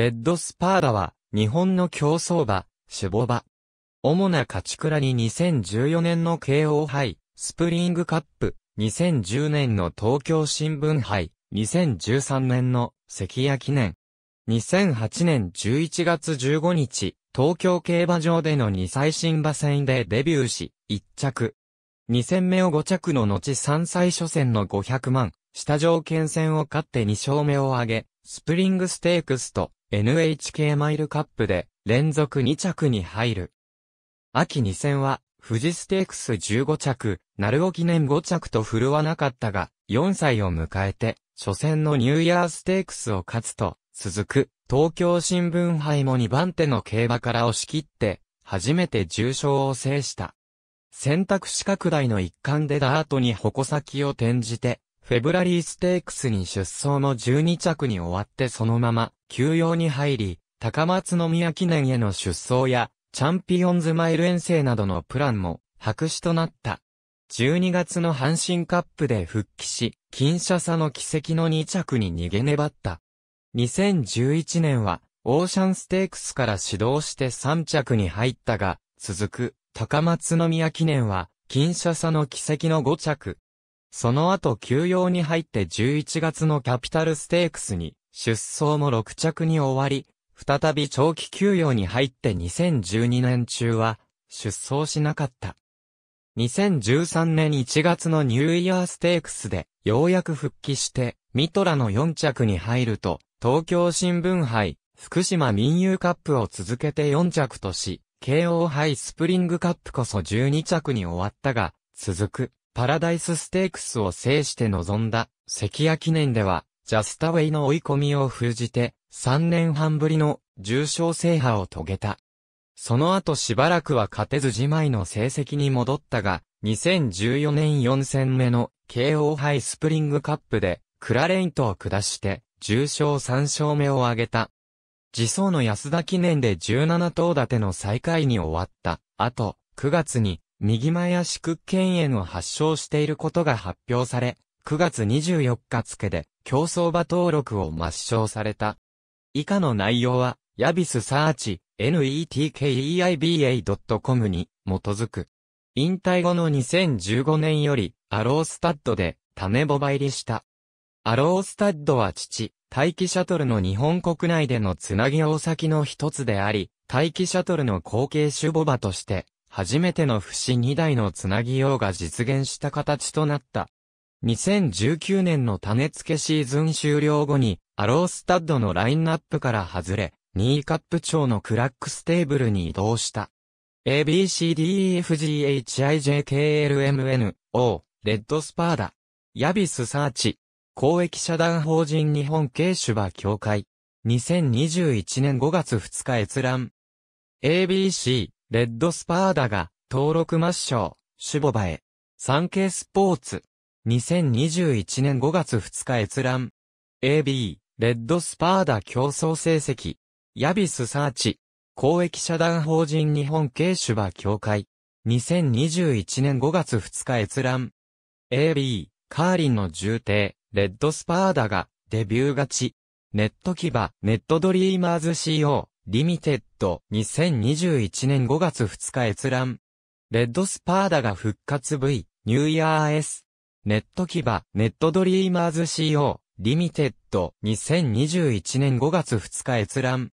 レッドスパーラは、日本の競走馬、守護馬。主な勝ち倉に2014年の慶応杯、スプリングカップ、2010年の東京新聞杯、2013年の関谷記念。2008年11月15日、東京競馬場での2最新馬戦でデビューし、1着。2戦目を5着の後3歳初戦の500万、下条件戦を勝って2勝目を挙げ、スプリングステークスと NHK マイルカップで連続2着に入る。秋2戦は、富士ステークス15着、鳴尾記念5着と振るわなかったが、4歳を迎えて、初戦のニューイヤーステークスを勝つと、続く、東京新聞杯も2番手の競馬から押し切って、初めて重賞を制した。選択肢拡大の一環でダートに矛先を転じて、フェブラリーステークスに出走も12着に終わってそのまま、休養に入り、高松宮記念への出走や、チャンピオンズマイル遠征などのプランも白紙となった。12月の阪神カップで復帰し、金車差の奇跡の2着に逃げ粘った。2011年は、オーシャンステークスから指導して3着に入ったが、続く、高松宮記念は、金車差の奇跡の5着。その後休養に入って11月のキャピタルステークスに出走も6着に終わり、再び長期休養に入って2012年中は出走しなかった。2013年1月のニューイヤーステークスでようやく復帰してミトラの4着に入ると東京新聞杯福島民友カップを続けて4着とし、KO 杯スプリングカップこそ12着に終わったが、続くパラダイスステークスを制して臨んだ関谷記念ではジャスタウェイの追い込みを封じて、3年半ぶりの重賞制覇を遂げた。その後しばらくは勝てずじまいの成績に戻ったが、2014年4戦目の KO 杯スプリングカップで、クラレイントを下して、重賞3勝目を挙げた。自走の安田記念で17頭立ての最下位に終わった。あと、9月に、右前足屈腱炎を発症していることが発表され、9月24日付で競走馬登録を抹消された。以下の内容は、ヤビスサーチ、netkeiba.com に基づく。引退後の2015年より、アロースタッドで、種ボバ入りした。アロースタッドは父、待機シャトルの日本国内でのつなぎ大先の一つであり、待機シャトルの後継種ボバとして、初めての不死2台のつなぎ用が実現した形となった。2019年の種付けシーズン終了後に、アロースタッドのラインナップから外れ、ニーカップ町のクラックステーブルに移動した。ABCDEFGHIJKLMNO、レッドスパーダ、ヤビスサーチ、公益社団法人日本軽手馬協会、2021年5月2日閲覧。ABC、レッドスパーダが、登録抹消、守ボ場へ。産経スポーツ。2021年5月2日閲覧。AB、レッドスパーダ競争成績。ヤビスサーチ。公益社団法人日本軽手馬協会。2021年5月2日閲覧。AB、カーリンの重帝、レッドスパーダが、デビュー勝ち。ネット牙、ネットドリーマーズ CO、リミテッド、2021年5月2日閲覧。レッドスパーダが復活 V、ニューイヤー S。ネットキバ、ネットドリーマーズ CO、リミテッド、2021年5月2日閲覧。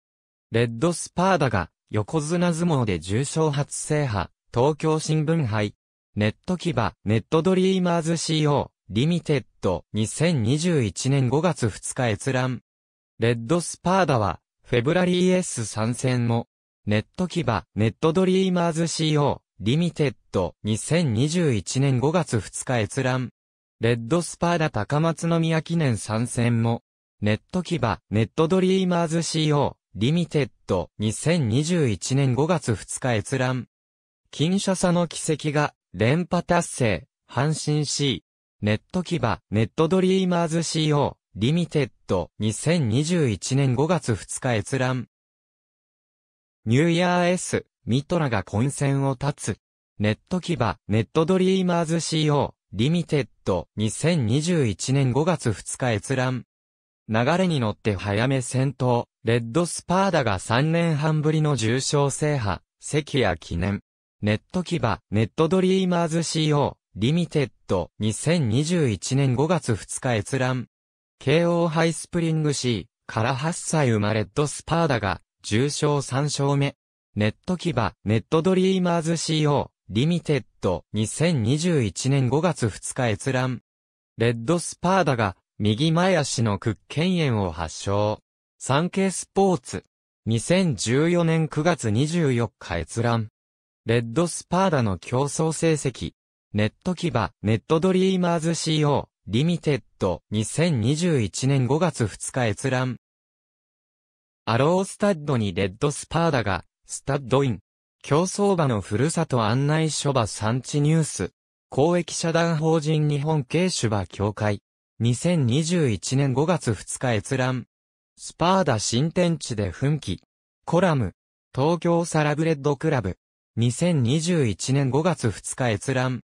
レッドスパーダが、横綱相撲で重賞初制覇、東京新聞杯。ネットキバ、ネットドリーマーズ CO、リミテッド、2021年5月2日閲覧。レッドスパーダは、フェブラリー S 参戦も、ネットキバ、ネットドリーマーズ CO、リミテッド、2021年5月2日閲覧。レッドスパーダ高松宮記念参戦も、ネット牙ネットドリーマーズ CO、リミテッド、2021年5月2日閲覧。金車差の奇跡が、連覇達成、阪神 C、ネット牙ネットドリーマーズ CO、リミテッド、2021年5月2日閲覧。ニューイヤー S、ミトラが混戦を立つ。ネット牙ネットドリーマーズ CO、リミテッド2021年5月2日閲覧。流れに乗って早め戦闘、レッドスパーダが3年半ぶりの重症制覇、関谷記念。ネット牙、ネットドリーマーズ CO、リミテッド2021年5月2日閲覧。慶応ハイスプリング C から8歳生まれレッドスパーダが重症3勝目。ネット牙、ネットドリーマーズ CO、リミテッド2021年5月2日閲覧。レッドスパーダが右前足の屈腱炎を発症。ケイスポーツ。2014年9月24日閲覧。レッドスパーダの競争成績。ネット牙、ネットドリーマーズ CO、リミテッド、2021年5月2日閲覧。アロースタッドにレッドスパーダが、スタッドイン。競争馬のふるさと案内所馬産地ニュース。公益社団法人日本軽種馬協会。2021年5月2日閲覧。スパーダ新天地で奮起。コラム。東京サラブレッドクラブ。2021年5月2日閲覧。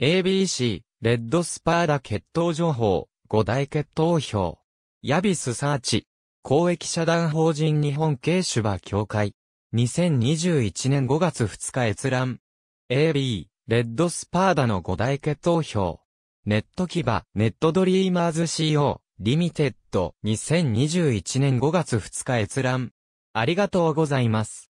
ABC、レッドスパーダ血統情報、5大血統表。ヤビスサーチ。公益社団法人日本軽種馬協会。2021年5月2日閲覧。AB、レッドスパーダの5大決闘票。ネットキバ、ネットドリーマーズ CO、リミテッド、2021年5月2日閲覧。ありがとうございます。